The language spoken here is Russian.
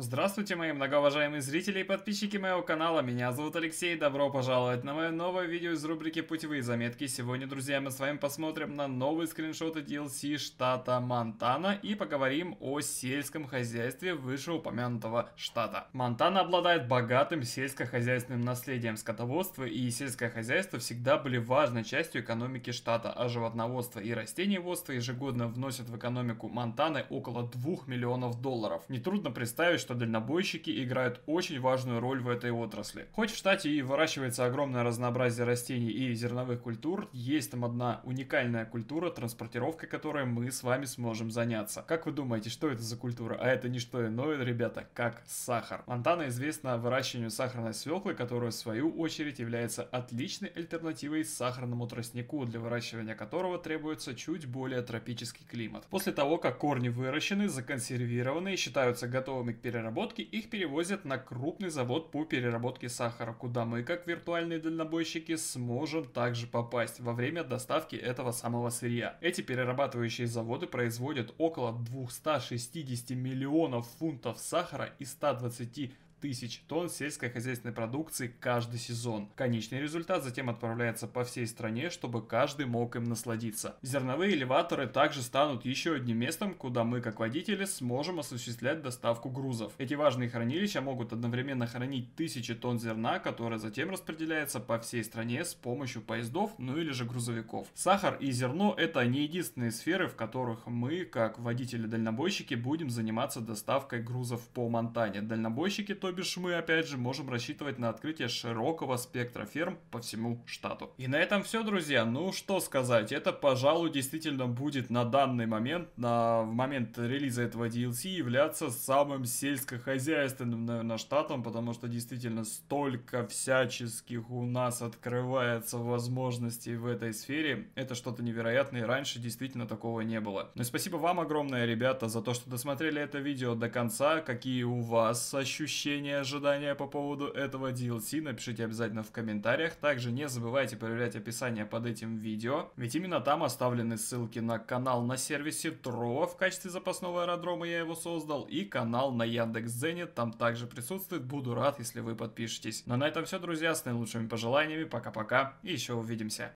Здравствуйте, мои многоуважаемые зрители и подписчики моего канала. Меня зовут Алексей. Добро пожаловать на мое новое видео из рубрики «Путевые заметки». Сегодня, друзья, мы с вами посмотрим на новые скриншоты DLC штата Монтана и поговорим о сельском хозяйстве вышеупомянутого штата. Монтана обладает богатым сельскохозяйственным наследием. Скотоводство и сельское хозяйство всегда были важной частью экономики штата, а животноводство и растениеводство ежегодно вносят в экономику Монтаны около 2 миллионов долларов. Нетрудно представить, что дальнобойщики играют очень важную роль в этой отрасли. Хоть в штате и выращивается огромное разнообразие растений и зерновых культур, есть там одна уникальная культура, транспортировкой которой мы с вами сможем заняться. Как вы думаете, что это за культура? А это не что иное, ребята, как сахар. Монтана известна выращиванию сахарной свеклы, которая в свою очередь является отличной альтернативой сахарному тростнику, для выращивания которого требуется чуть более тропический климат. После того, как корни выращены, законсервированы и считаются готовыми к переработке, переработки, их перевозят на крупный завод по переработке сахара, куда мы, как виртуальные дальнобойщики, сможем также попасть во время доставки этого самого сырья. Эти перерабатывающие заводы производят около 260 миллионов фунтов сахара и 120 тысяч тонн сельскохозяйственной продукции каждый сезон. Конечный результат затем отправляется по всей стране, чтобы каждый мог им насладиться. Зерновые элеваторы также станут еще одним местом, куда мы, как водители, сможем осуществлять доставку грузов. Эти важные хранилища могут одновременно хранить тысячи тонн зерна, которое затем распределяется по всей стране с помощью поездов, ну или же грузовиков. Сахар и зерно – это не единственные сферы, в которых мы, как водители-дальнобойщики, будем заниматься доставкой грузов по Монтане. Дальнобойщики, то то бишь мы, опять же, можем рассчитывать на открытие широкого спектра ферм по всему штату. И на этом все, друзья. Ну, что сказать, это, пожалуй, действительно будет на данный момент, на, в момент релиза этого DLC, являться самым сельскохозяйственным, наверное, штатом, потому что действительно столько всяческих у нас открывается возможностей в этой сфере. Это что-то невероятное, раньше действительно такого не было. Ну и спасибо вам огромное, ребята, за то, что досмотрели это видео до конца. Какие у вас ощущения? впечатления и ожидания по поводу этого DLC, напишите обязательно в комментариях. Также не забывайте проверять описание под этим видео, ведь именно там оставлены ссылки на канал на сервисе Тро в качестве запасного аэродрома я его создал и канал на Яндекс.Дзене, там также присутствует. Буду рад, если вы подпишетесь. Но на этом все, друзья, с наилучшими пожеланиями, пока-пока и еще увидимся.